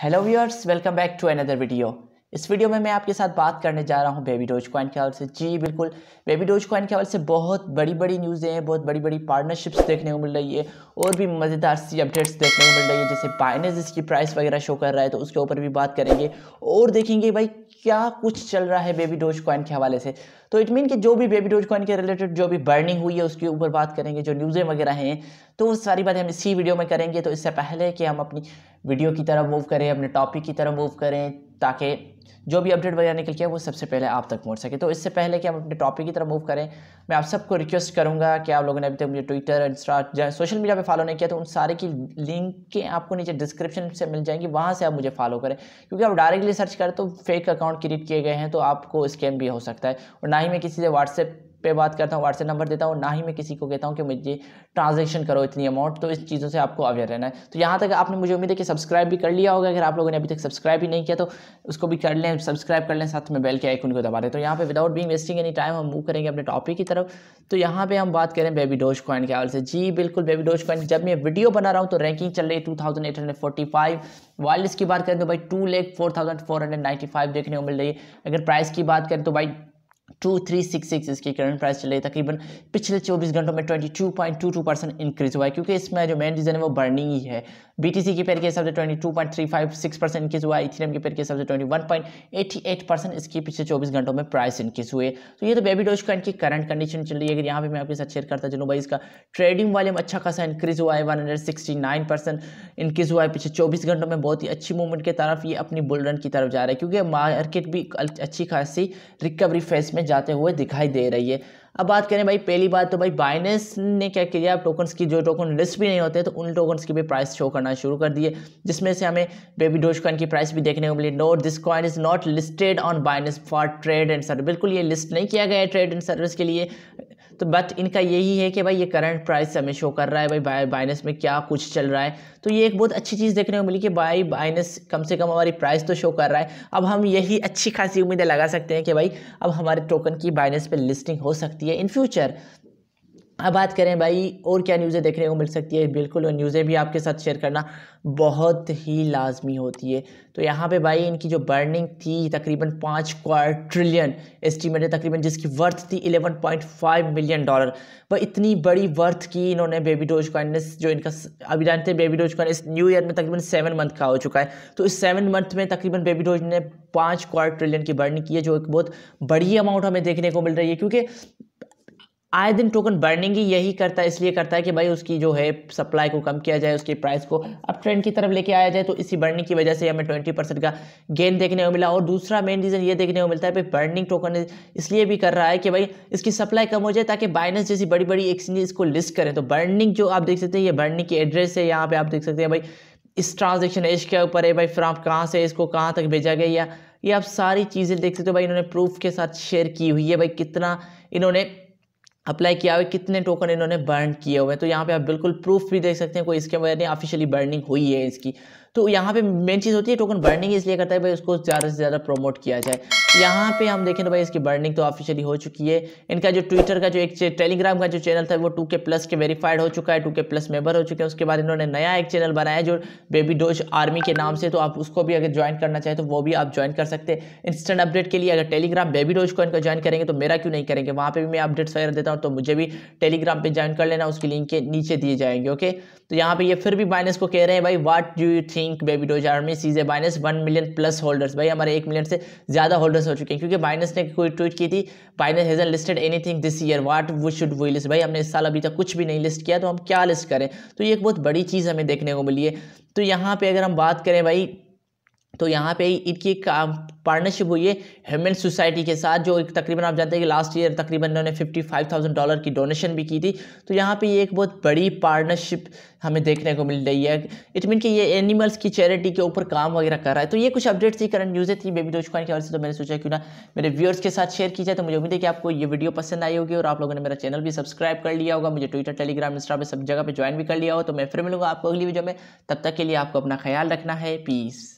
Hello viewers, welcome back to another video. इस video में मैं आपके साथ बात करने जा रहा हूँ बेबी डोज कॉइन के हवाले से जी बिल्कुल बेबी डोज कॉइन के हवाले से बहुत बड़ी बड़ी न्यूज़ें हैं बहुत बड़ी बड़ी पार्टनरशिप्स देखने को मिल रही है और भी मज़ेदार सी अपडेट्स देखने को मिल रही है जैसे बाइनेज इसकी प्राइस वगैरह शो कर रहा है तो उसके ऊपर भी बात करेंगे और देखेंगे भाई क्या कुछ चल रहा है बेबी डोज कॉइन के हवाले से तो इट मीन कि जो भी बेबी डोज कॉइन के रिलेटेड जो भी बर्निंग हुई है उसके ऊपर बात करेंगे जो न्यूज़ें वगैरह हैं तो वो सारी बातें हम इसी वीडियो में करेंगे तो इससे पहले कि हम अपनी वीडियो की तरफ मूव करें अपने टॉपिक की तरफ मूव करें ताकि जो भी अपडेट वगैरह निकल के वो सबसे पहले आप तक पहुंच सके तो इससे पहले कि हम अपने टॉपिक की तरफ मूव करें मैं आप सबको रिक्वेस्ट करूंगा कि आप लोगों ने अभी तक मुझे ट्विटर इंस्टा सोशल मीडिया पे फॉलो नहीं किया तो उन सारे की लिंक के आपको नीचे डिस्क्रिप्शन से मिल जाएंगी वहाँ से आप मुझे फॉलो करें क्योंकि आप डायरेक्टली सर्च करें तो फेक अकाउंट क्रिएट किए गए हैं तो आपको स्कैम भी हो सकता है और ना ही मैं किसी से व्हाट्सएप पे बात करता हूँ व्हाट्सएप नंबर देता हूँ ना ही मैं किसी को कहता हूँ कि मुझे ट्रांजेक्शन करो इतनी अमाउंट तो इस चीज़ों से आपको अवेयर रहना है तो यहाँ तक आपने मुझे उम्मीद है कि सब्सक्राइब भी कर लिया होगा अगर आप लोगों ने अभी तक सब्सक्राइब ही नहीं किया तो उसको भी कर लें सब्सक्राइब कर लें साथ में बेल के आइकन को दबा दें तो यहाँ पर without being wasting any time हम मूव करेंगे अपने टॉपिक की तरफ तो यहाँ पर हम बात करें बेबी डोज कॉइन के हवाले से जी बिल्कुल बेबी डोज कॉइन जब मैं वीडियो बना रहा हूँ तो रैंकिंग चल रही है टू वाइल्ड एट हंड्रेड फोर्टी फाइव की बात करें तो भाई two lakh four thousand four hundred ninety five देखने को मिल रही है अगर प्राइस की बात करें तो भाई टू थ्री सिक्स सिक्स इसकी करंट प्राइस चले तकरीबन पिछले चौबीस घंटों में twenty two two point two percent increase हुआ है क्योंकि इसमें जो मेन रीज़न है वो बर्निंग ही है बी सी की पेयर के हिसाब से twenty two point three five six percent increase हुआ एम की पेयर के हिसाब से twenty one point eighty eight percent इसकी पिछले चौबीस घंटों में प्राइस इंक्रीज हुए तो ये तो बेबी डोज कॉइन की करंट कंडीशन चल रही है अगर यहाँ पर मैं आपके साथ शेयर करता चलूँ भाई इसका ट्रेडिंग वॉल्यूम अच्छा खासा इंक्रीज हुआ है one sixty nine percent increase हुआ है पिछले चौबीस घंटों में बहुत ही अच्छी मूवमेंट की तरफ ये अपनी बुल रन की तरफ जा रहा है क्योंकि मार्केट भी अच्छी खासी रिकवरी फेज में में जाते हुए दिखाई दे रही है अब बात करें भाई पहली बात तो भाई बाइनेंस ने क्या किया टोकन्स की जो टोकन लिस्ट भी नहीं होते तो उन टोकन्स की भी प्राइस शो करना शुरू कर दिए जिसमें से हमें बेबी डोज कॉइन की प्राइस भी देखने को मिली no this coin is not listed on Binance for trade and service बिल्कुल ये लिस्ट नहीं किया गया है ट्रेड एंड सर्विस के लिए तो बट इनका यही है कि भाई ये करंट प्राइस हमें शो कर रहा है भाई बाई बाइनस में क्या कुछ चल रहा है तो ये एक बहुत अच्छी चीज़ देखने को मिली कि बाई बाइनस कम से कम हमारी प्राइस तो शो कर रहा है अब हम यही अच्छी खासी उम्मीदें लगा सकते हैं कि भाई अब हमारे टोकन की बाइनस पर लिस्टिंग हो सकती है इन फ्यूचर अब बात करें भाई और क्या न्यूज़ें देखने को मिल सकती है बिल्कुल और न्यूज़ें भी आपके साथ शेयर करना बहुत ही लाजमी होती है तो यहाँ पे भाई इनकी जो बर्निंग थी तकरीबन पाँच क्वार्ट्रिलियन है तकरीबन जिसकी वर्थ थी 11.5 मिलियन डॉलर वह इतनी बड़ी वर्थ की इन्होंने बेबी डोज कॉइन ने जो इनका अभी जानते हैं बेबी डोज कॉइन इस न्यू ईयर में तकरीबन सेवन मंथ का हो चुका है तो इस सेवन मंथ में तकरीबन बेबी डोज ने पाँच ट्रिलियन की बर्निंग की है जो एक बहुत बड़ी अमाउंट हमें देखने को मिल रही है क्योंकि आए दिन टोकन बर्निंग ही यही करता है इसलिए करता है कि भाई उसकी जो है सप्लाई को कम किया जाए उसकी प्राइस को अब ट्रेंड की तरफ लेके आया जाए तो इसी बर्निंग की वजह से हमें ट्वेंटी परसेंट का गेन देखने को मिला और दूसरा मेन रीज़न ये देखने को मिलता है भाई बर्निंग टोकन इसलिए भी कर रहा है कि भाई इसकी सप्लाई कम हो जाए ताकि बाइनेंस जैसी बड़ी बड़ी एक्सचेंज इसको लिस्ट करें तो बर्निंग जो आप देख सकते हैं ये बर्निंग की एड्रेस है यहाँ पर आप देख सकते हैं भाई इस ट्रांजेक्शन एज के ऊपर है भाई फ्राम कहाँ से इसको कहाँ तक भेजा गया या ये आप सारी चीज़ें देख सकते हो भाई इन्होंने प्रूफ के साथ शेयर की हुई है भाई कितना इन्होंने अप्लाई किया हुआ है कितने टोकन इन्होंने बर्न किए हुए हैं तो यहाँ पे आप बिल्कुल प्रूफ भी देख सकते हैं कोई इसके वजह ऑफिशियली बर्निंग हुई है इसकी तो यहाँ पे मेन चीज़ होती है टोकन बर्निंग इसलिए करता है भाई उसको ज़्यादा से ज़्यादा प्रमोट किया जाए यहाँ पे हम देखें तो भाई इसकी बर्निंग तो ऑफिशियली हो चुकी है इनका जो ट्विटर का जो एक टेलीग्राम का जो चैनल था वो टू के प्लस के वेरीफाइड हो चुका है टू के प्लस मेंबर हो चुके हैं उसके बाद इन्होंने नया एक चैनल बनाया जो बेबी डोज आर्मी के नाम से तो आप उसको भी अगर ज्वाइन करना चाहें तो वो भी आप ज्वाइन कर सकते हैं इंस्टेंट अपडेट के लिए अगर टेलीग्राम बेबी डोज को इनका ज्वाइन करेंगे तो मेरा क्यों नहीं करेंगे वहाँ पर भी मैं अपडेट्स वगैरह देता हूँ तो मुझे भी टेलीग्राम पर ज्वाइन कर लेना उसके लिंक के नीचे दिए जाएंगे ओके तो यहाँ पर ये फिर भी माइनस को कह रहे हैं भाई what do you think think baby doge army sees a Binance one million plus holders भाई हमारे एक मिलियन से ज़्यादा होल्डर्स हो चुके हैं क्योंकि बाइनस ने कोई ट्वीट की थी Binance hasn't listed anything this year what we should we list भाई हमने इस साल अभी तक कुछ भी नहीं लिस्ट किया तो हम क्या लिस्ट करें तो ये एक बहुत बड़ी चीज़ हमें देखने को मिली है तो यहाँ पर अगर हम बात करें भाई तो यहाँ पे इनकी एक पार्टनरशिप हुई है ह्यूमन सोसाइटी के साथ जो एक तकरीबन आप जानते हैं कि लास्ट ईयर तकरीबन इन्होंने फिफ्टी फाइव थाउजेंड डॉलर की डोनेशन भी की थी तो यहाँ पे ये एक बहुत बड़ी पार्टनरशिप हमें देखने को मिल रही है इट मीन कि ये एनिमल्स की चैरिटी के ऊपर काम वगैरह कर रहा है तो ये कुछ अपडेट्स थी करंट न्यूज़ें थी बेबी डोजकॉइन के हवाले से तो मैंने सोचा क्यों ना मेरे व्यूअर्स के साथ शेयर की जाए तो मुझे उम्मीद है कि आपको ये वीडियो पसंद आई होगी और आप लोगों ने मेरा चैनल भी सब्सक्राइब कर लिया होगा मुझे ट्विटर टेलीग्राम इंस्टा पर सब जगह पर ज्वाइन भी कर लिया हो तो मैं फिर मिलूंगा आपको अगली वीडियो में तब तक के लिए आपको अपना ख्याल रखना है पीस